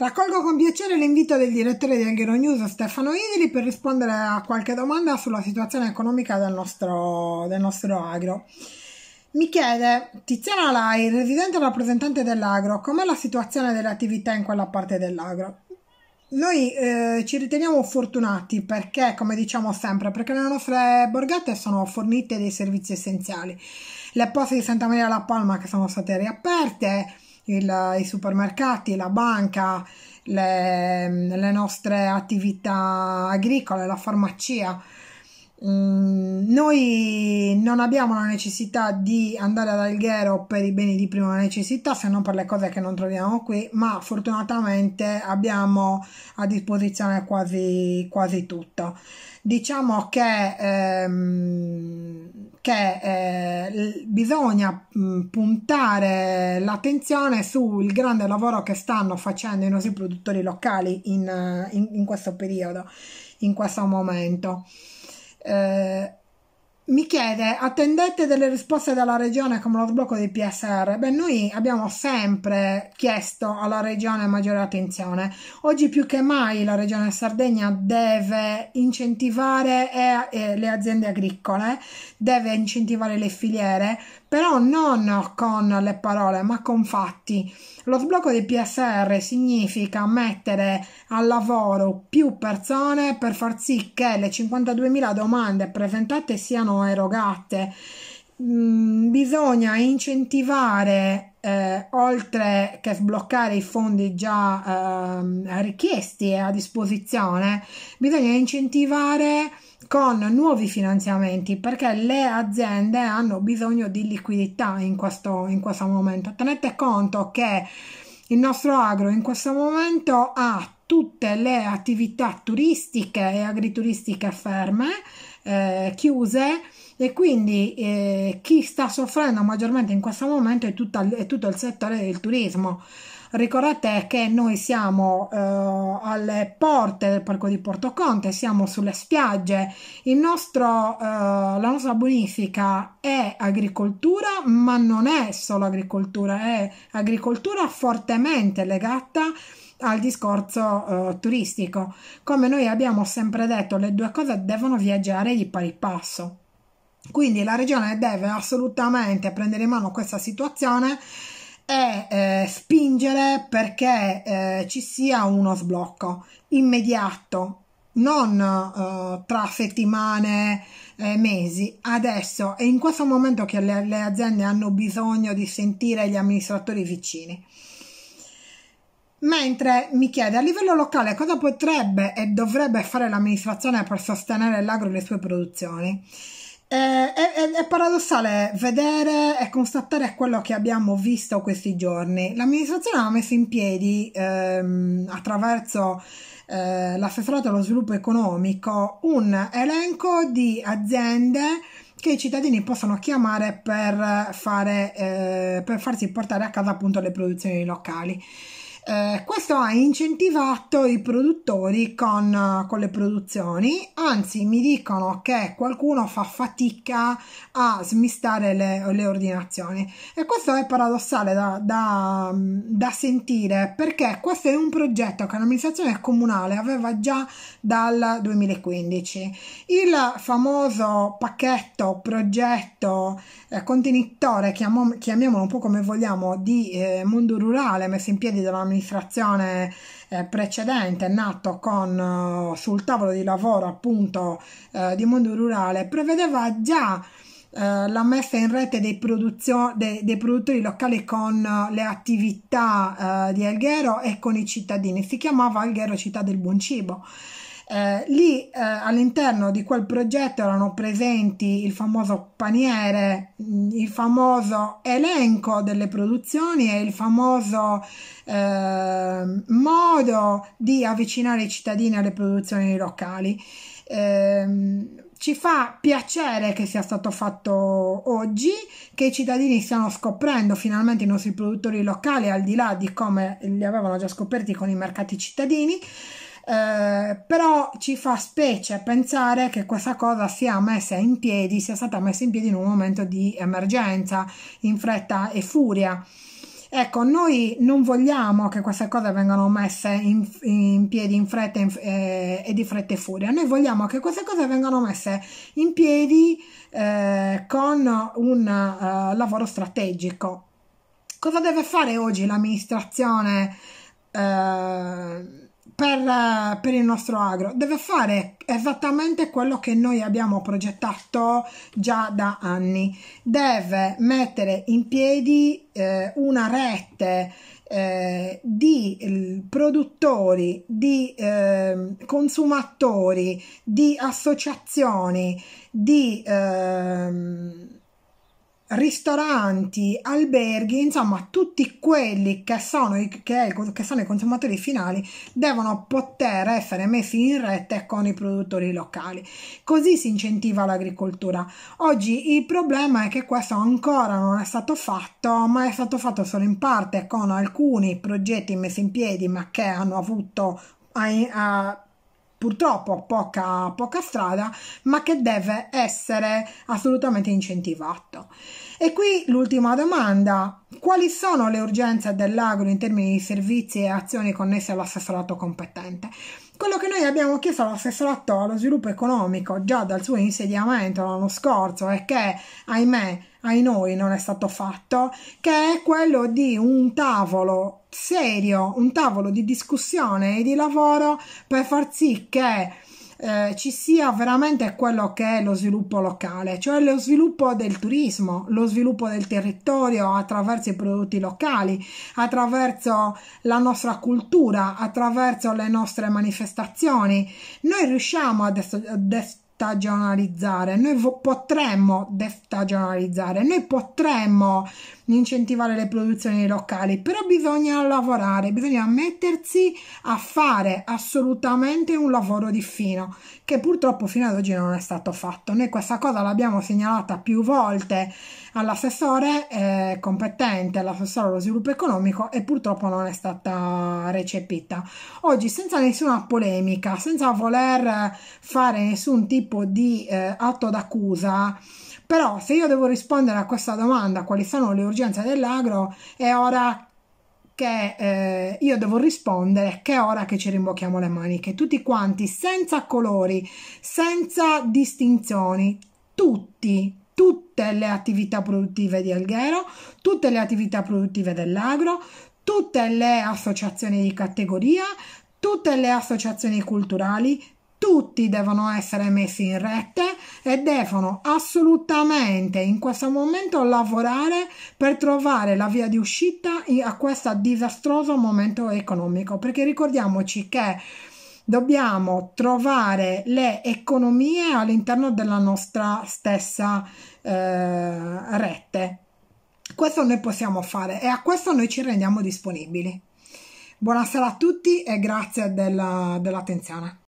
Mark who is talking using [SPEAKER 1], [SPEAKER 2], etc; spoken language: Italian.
[SPEAKER 1] Raccolgo con piacere l'invito del direttore di Alghero News Stefano Idili per rispondere a qualche domanda sulla situazione economica del nostro, del nostro agro. Mi chiede Tiziana Lai, residente rappresentante dell'agro, com'è la situazione delle attività in quella parte dell'agro? Noi eh, ci riteniamo fortunati perché, come diciamo sempre, perché le nostre borgate sono fornite dei servizi essenziali. Le poste di Santa Maria La Palma che sono state riaperte, il, i supermercati, la banca, le, le, nostre attività agricole, la farmacia. Mm, noi non abbiamo la necessità di andare ad Alghero per i beni di prima necessità se non per le cose che non troviamo qui, ma fortunatamente abbiamo a disposizione quasi, quasi tutto. Diciamo che ehm, che eh, bisogna puntare l'attenzione sul grande lavoro che stanno facendo i nostri produttori locali in, in, in questo periodo, in questo momento. Eh, mi chiede, attendete delle risposte dalla regione come lo sblocco dei PSR? Beh, noi abbiamo sempre chiesto alla regione maggiore attenzione. Oggi più che mai la regione Sardegna deve incentivare le aziende agricole, deve incentivare le filiere però non con le parole, ma con fatti. Lo sblocco dei PSR significa mettere al lavoro più persone per far sì che le 52.000 domande presentate siano erogate. Mm, bisogna incentivare eh, oltre che sbloccare i fondi già eh, richiesti e a disposizione, bisogna incentivare con nuovi finanziamenti perché le aziende hanno bisogno di liquidità in questo, in questo momento. Tenete conto che il nostro agro in questo momento ha tutte le attività turistiche e agrituristiche ferme, eh, chiuse e quindi eh, chi sta soffrendo maggiormente in questo momento è, tutta, è tutto il settore del turismo. Ricordate che noi siamo eh, alle porte del parco di Porto Conte, siamo sulle spiagge, nostro, eh, la nostra bonifica è agricoltura, ma non è solo agricoltura, è agricoltura fortemente legata a al discorso uh, turistico. Come noi abbiamo sempre detto, le due cose devono viaggiare di pari passo. Quindi la regione deve assolutamente prendere in mano questa situazione e eh, spingere perché eh, ci sia uno sblocco immediato, non eh, tra settimane, mesi. Adesso è in questo momento che le, le aziende hanno bisogno di sentire gli amministratori vicini. Mentre mi chiede a livello locale cosa potrebbe e dovrebbe fare l'amministrazione per sostenere l'agro e le sue produzioni. Eh, è, è, paradossale vedere e constatare quello che abbiamo visto questi giorni. L'amministrazione ha messo in piedi ehm, attraverso eh, l'assessorato allo sviluppo economico un elenco di aziende che i cittadini possono chiamare per, fare, eh, per farsi portare a casa appunto le produzioni locali. Eh, questo ha incentivato i produttori con, con, le produzioni, anzi mi dicono che qualcuno fa fatica a smistare le, le ordinazioni e questo è paradossale da, da, da, sentire perché questo è un progetto che l'amministrazione comunale aveva già dal 2015. Il famoso pacchetto, progetto, eh, contenitore, chiamom- chiamiamolo un po' come vogliamo, di eh, mondo rurale messo in piedi dall'amministrazione amministrazione eh, precedente nato con, eh, sul tavolo di lavoro appunto eh, di mondo rurale prevedeva già eh, la messa in rete dei, produzio- de- dei produttori locali con eh, le attività eh, di Alghero e con i cittadini si chiamava Alghero città del buon cibo eh, lì eh, all'interno di quel progetto erano presenti il famoso paniere, mm, il famoso elenco delle produzioni e il famoso eh, modo di avvicinare i cittadini alle produzioni locali. Ehm, ci fa piacere che sia stato fatto oggi, che i cittadini stiano scoprendo finalmente i nostri produttori locali, al di là di come li avevano già scoperti con i mercati cittadini. Eh, però ci fa specie pensare che questa cosa sia messa in piedi, sia stata messa in piedi in un momento di emergenza, in fretta e furia. Ecco, noi non vogliamo che queste cose vengano messe in, in piedi in fretta in, eh, e di fretta e furia, noi vogliamo che queste cose vengano messe in piedi eh, con un uh, lavoro strategico. Cosa deve fare oggi l'amministrazione? Eh, per, eh, per, il nostro agro deve fare esattamente quello che noi abbiamo progettato già da anni deve mettere in piedi eh, una rete eh, di eh, produttori di eh, consumatori di associazioni di ehm, ristoranti, alberghi, insomma tutti quelli che sono, i, che, che sono i consumatori finali devono poter essere messi in rete con i produttori locali. Così si incentiva l'agricoltura. Oggi il problema è che questo ancora non è stato fatto, ma è stato fatto solo in parte con alcuni progetti messi in piedi ma che hanno avuto a, a purtroppo poca, poca strada, ma che deve essere assolutamente incentivato. E qui l'ultima domanda, quali sono le urgenze dell'agro in termini di servizi e azioni connesse all'assessorato competente? Quello che noi abbiamo chiesto all'assessorato allo sviluppo economico già dal suo insediamento l'anno scorso è che, ahimè, ai noi non è stato fatto, che è quello di un tavolo serio, un tavolo di discussione e di lavoro per far sì che eh, ci sia veramente quello che è lo sviluppo locale, cioè lo sviluppo del turismo, lo sviluppo del territorio attraverso i prodotti locali, attraverso la nostra cultura, attraverso le nostre manifestazioni. Noi riusciamo ad, ad, ad generalizzare, noi potremmo, generalizzare, noi potremmo di incentivare le produzioni locali, però bisogna lavorare, bisogna mettersi a fare assolutamente un lavoro di fino, che purtroppo fino ad oggi non è stato fatto. Noi questa cosa l'abbiamo segnalata più volte all'assessore eh, competente, all'assessore allo sviluppo economico e purtroppo non è stata recepita. Oggi senza nessuna polemica, senza voler fare nessun tipo di eh, atto d'accusa, però se io devo rispondere a questa domanda, quali sono le urgenze dell'agro, è ora che eh, io devo rispondere che è ora che ci rimbocchiamo le maniche, tutti quanti, senza colori, senza distinzioni, tutti, tutte le attività produttive di Alghero, tutte le attività produttive dell'agro, tutte le associazioni di categoria, tutte le associazioni culturali, tutti devono essere messi in rete e devono assolutamente in questo momento lavorare per trovare la via di uscita a questo disastroso momento economico perché ricordiamoci che dobbiamo trovare le economie all'interno della nostra stessa eh, rete questo noi possiamo fare e a questo noi ci rendiamo disponibili Buonasera a tutti e grazie della, dell'attenzione.